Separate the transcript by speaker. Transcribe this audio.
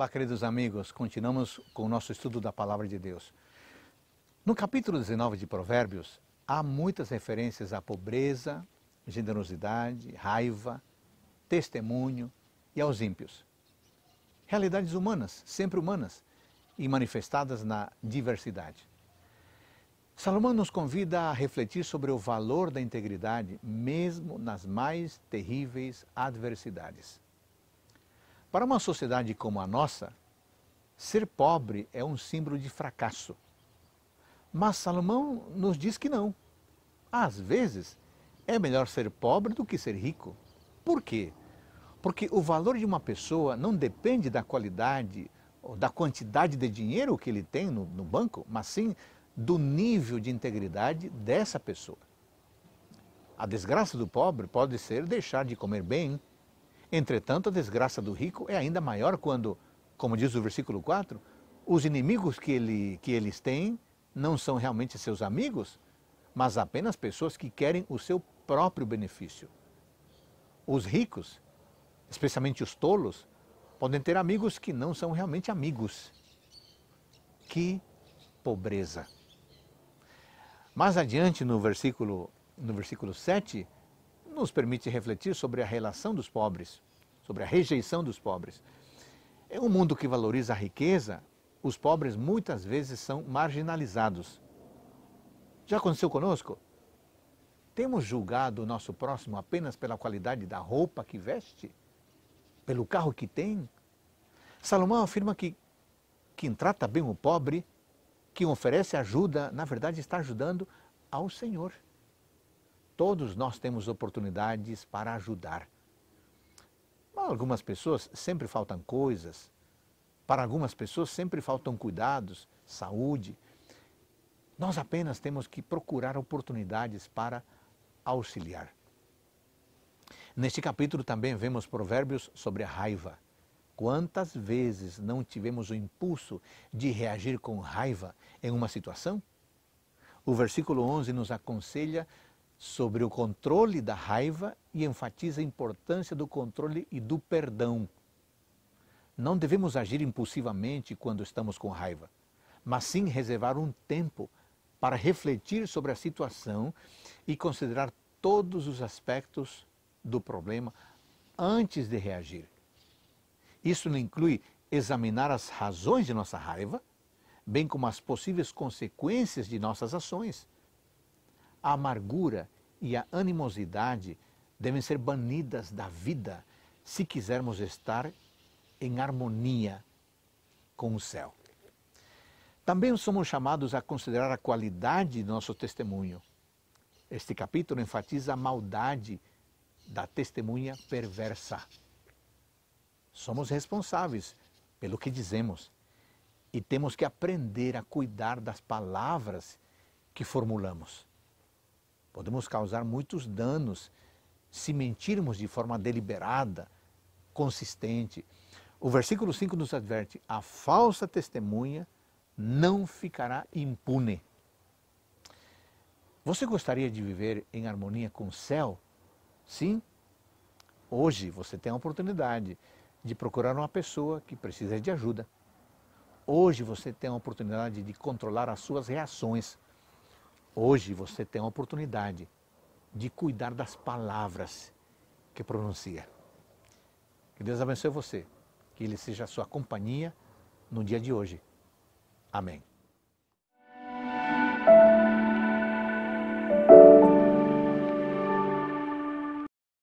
Speaker 1: Olá, queridos amigos, continuamos com o nosso estudo da Palavra de Deus. No capítulo 19 de Provérbios, há muitas referências à pobreza, generosidade, raiva, testemunho e aos ímpios. Realidades humanas, sempre humanas, e manifestadas na diversidade. Salomão nos convida a refletir sobre o valor da integridade, mesmo nas mais terríveis adversidades. Para uma sociedade como a nossa, ser pobre é um símbolo de fracasso. Mas Salomão nos diz que não. Às vezes, é melhor ser pobre do que ser rico. Por quê? Porque o valor de uma pessoa não depende da qualidade ou da quantidade de dinheiro que ele tem no, no banco, mas sim do nível de integridade dessa pessoa. A desgraça do pobre pode ser deixar de comer bem, Entretanto, a desgraça do rico é ainda maior quando, como diz o versículo 4, os inimigos que, ele, que eles têm não são realmente seus amigos, mas apenas pessoas que querem o seu próprio benefício. Os ricos, especialmente os tolos, podem ter amigos que não são realmente amigos. Que pobreza! Mais adiante, no versículo, no versículo 7, nos permite refletir sobre a relação dos pobres, sobre a rejeição dos pobres. É um mundo que valoriza a riqueza, os pobres muitas vezes são marginalizados. Já aconteceu conosco? Temos julgado o nosso próximo apenas pela qualidade da roupa que veste? Pelo carro que tem? Salomão afirma que quem trata bem o pobre, quem oferece ajuda, na verdade está ajudando ao Senhor. Todos nós temos oportunidades para ajudar. Para algumas pessoas sempre faltam coisas, para algumas pessoas sempre faltam cuidados, saúde. Nós apenas temos que procurar oportunidades para auxiliar. Neste capítulo também vemos provérbios sobre a raiva. Quantas vezes não tivemos o impulso de reagir com raiva em uma situação? O versículo 11 nos aconselha sobre o controle da raiva e enfatiza a importância do controle e do perdão. Não devemos agir impulsivamente quando estamos com raiva, mas sim reservar um tempo para refletir sobre a situação e considerar todos os aspectos do problema antes de reagir. Isso inclui examinar as razões de nossa raiva, bem como as possíveis consequências de nossas ações. A amargura e a animosidade devem ser banidas da vida se quisermos estar em harmonia com o céu. Também somos chamados a considerar a qualidade do nosso testemunho. Este capítulo enfatiza a maldade da testemunha perversa. Somos responsáveis pelo que dizemos e temos que aprender a cuidar das palavras que formulamos. Podemos causar muitos danos se mentirmos de forma deliberada, consistente. O versículo 5 nos adverte: a falsa testemunha não ficará impune. Você gostaria de viver em harmonia com o céu? Sim? Hoje você tem a oportunidade de procurar uma pessoa que precisa de ajuda. Hoje você tem a oportunidade de controlar as suas reações. Hoje você tem a oportunidade de cuidar das palavras que pronuncia. Que Deus abençoe você, que Ele seja a sua companhia no dia de hoje. Amém.